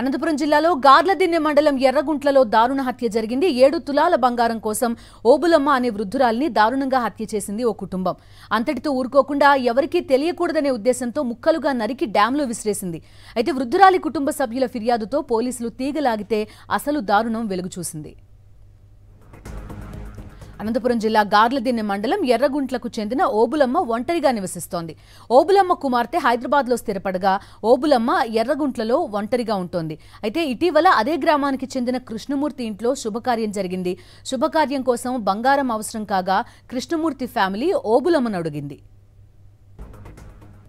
అనంతపురం జిల్లాలో గార్లదిన్నె మండలం ఎర్రగుంట్లలో దారుణ హత్య జరిగింది ఏడు తులాల బంగారం కోసం ఓబులమ్మ అనే వృద్ధురాలిని దారుణంగా హత్య చేసింది ఓ కుటుంబం అంతటితో ఊరుకోకుండా ఎవరికీ తెలియకూడదనే ఉద్దేశంతో ముక్కలుగా నరికి డ్యాంలో విసిరేసింది అయితే వృద్ధురాలి కుటుంబ సభ్యుల ఫిర్యాదుతో పోలీసులు తీగలాగితే అసలు దారుణం వెలుగుచూసింది అనంతపురం జిల్లా గార్లదిన్నె మండలం ఎర్రగుంట్లకు చెందిన ఓబులమ్మ ఒంటరిగా నివసిస్తోంది ఓబులమ్మ కుమార్తె హైదరాబాద్లో స్థిరపడగా ఓబులమ్మ ఎర్రగుంట్లలో ఒంటరిగా ఉంటుంది అయితే ఇటీవల అదే గ్రామానికి చెందిన కృష్ణమూర్తి ఇంట్లో శుభకార్యం జరిగింది శుభకార్యం కోసం బంగారం అవసరం కాగా కృష్ణమూర్తి ఫ్యామిలీ ఓబులమ్మను అడిగింది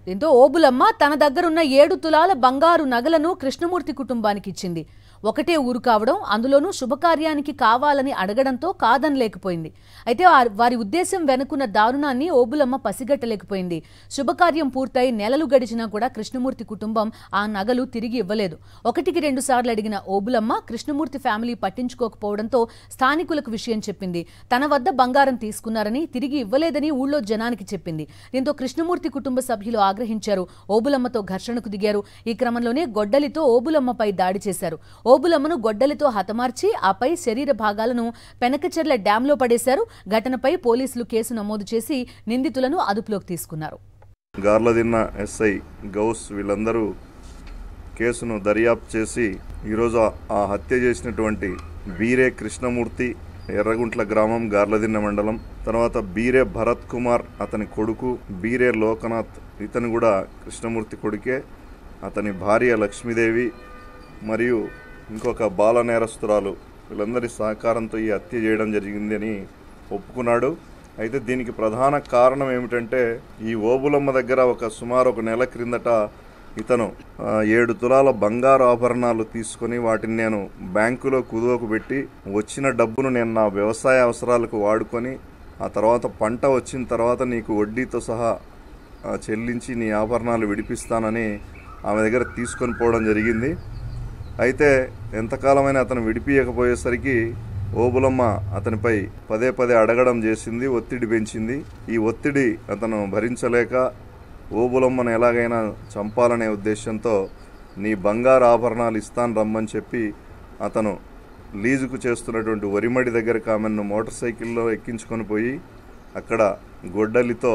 దీంతో ఓబులమ్మ తన దగ్గరున్న ఏడు తులాల బంగారు నగలను కృష్ణమూర్తి కుటుంబానికి ఇచ్చింది ఒకటే ఊరు కావడం అందులోనూ శుభకార్యానికి కావాలని అడగడంతో కాదనలేకపోయింది అయితే వారి ఉద్దేశం వెనుకున్న దారుణాన్ని ఓబులమ్మ పసిగట్టలేకపోయింది శుభకార్యం పూర్తయి నెలలు గడిచినా కూడా కృష్ణమూర్తి కుటుంబం ఆ నగలు తిరిగి ఇవ్వలేదు ఒకటికి రెండు సార్లు అడిగిన ఓబులమ్మ కృష్ణమూర్తి ఫ్యామిలీ పట్టించుకోకపోవడంతో స్థానికులకు విషయం చెప్పింది తన వద్ద బంగారం తీసుకున్నారని తిరిగి ఇవ్వలేదని ఊళ్ళో జనానికి చెప్పింది దీంతో కృష్ణమూర్తి కుటుంబ సభ్యులు ఆగ్రహించారు ఓబులమ్మతో ఘర్షణకు దిగారు ఈ క్రమంలోనే గొడ్డలితో ఓబులమ్మపై దాడి చేశారు ఓబులమ్మను గొడ్డలితో హతమార్చి ఆపై శరీర భాగాలను పెనకచెర్ల డ్యాంలో పడేశారు ఘటనపై పోలీసులు కేసు నమోదు చేసి నిందితులను అదుపులోకి తీసుకున్నారు గార్లదిన్న ఎస్ఐ గౌస్ వీళ్ళందరూ కేసును దర్యాప్తు చేసి ఈరోజు ఆ హత్య చేసినటువంటి వీరే కృష్ణమూర్తి ఎర్రగుంట్ల గ్రామం గార్లదిన్న మండలం తర్వాత బీరే భరత్ కుమార్ అతని కొడుకు బీరే లోకనాథ్ ఇతను కూడా కృష్ణమూర్తి కొడుకే అతని భార్య లక్ష్మీదేవి మరియు ఇంకొక బాల నేరస్తురాలు వీళ్ళందరి సహకారంతో ఈ హత్య చేయడం జరిగిందని ఒప్పుకున్నాడు అయితే దీనికి ప్రధాన కారణం ఏమిటంటే ఈ ఓబులమ్మ దగ్గర ఒక సుమారు ఒక నెల క్రిందట ఇతను ఏడు తులాల బంగారు ఆభరణాలు తీసుకొని వాటిని నేను బ్యాంకులో కుదువకు పెట్టి వచ్చిన డబ్బును నేను నా వ్యవసాయ అవసరాలకు వాడుకొని ఆ తర్వాత పంట వచ్చిన తర్వాత నీకు వడ్డీతో సహా చెల్లించి నీ ఆభరణాలు విడిపిస్తానని ఆమె దగ్గర తీసుకొని పోవడం జరిగింది అయితే ఎంతకాలమైనా అతను విడిపియకపోయేసరికి ఓబులమ్మ అతనిపై పదే పదే అడగడం చేసింది ఒత్తిడి పెంచింది ఈ ఒత్తిడి అతను భరించలేక ఓబులమ్మను ఎలాగైనా చంపాలనే ఉద్దేశంతో నీ బంగారు ఆభరణాలు ఇస్తాను రమ్మని చెప్పి అతను లీజుకు చేస్తున్నటువంటి వరిమడి దగ్గరకు ఆమెను మోటార్ సైకిల్లో ఎక్కించుకొని పోయి అక్కడ గొడ్డలితో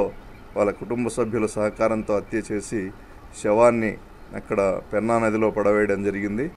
వాళ్ళ కుటుంబ సభ్యుల సహకారంతో హత్య చేసి శవాన్ని అక్కడ పెన్నా నదిలో పడవేయడం జరిగింది